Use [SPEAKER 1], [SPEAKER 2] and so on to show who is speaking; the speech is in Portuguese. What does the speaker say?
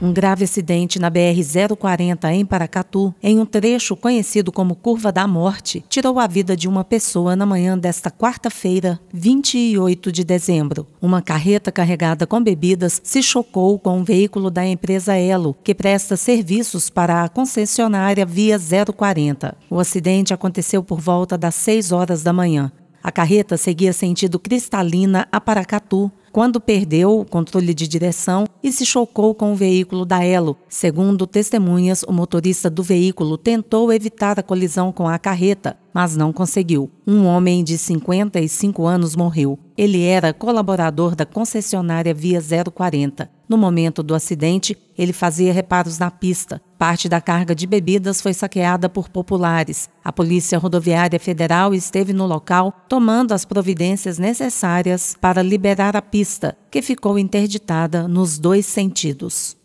[SPEAKER 1] Um grave acidente na BR-040 em Paracatu, em um trecho conhecido como Curva da Morte, tirou a vida de uma pessoa na manhã desta quarta-feira, 28 de dezembro. Uma carreta carregada com bebidas se chocou com um veículo da empresa Elo, que presta serviços para a concessionária Via 040. O acidente aconteceu por volta das 6 horas da manhã. A carreta seguia sentido Cristalina a Paracatu quando perdeu o controle de direção e se chocou com o veículo da Elo. Segundo testemunhas, o motorista do veículo tentou evitar a colisão com a carreta, mas não conseguiu. Um homem de 55 anos morreu. Ele era colaborador da concessionária Via 040. No momento do acidente, ele fazia reparos na pista. Parte da carga de bebidas foi saqueada por populares. A Polícia Rodoviária Federal esteve no local, tomando as providências necessárias para liberar a pista, que ficou interditada nos dois
[SPEAKER 2] sentidos.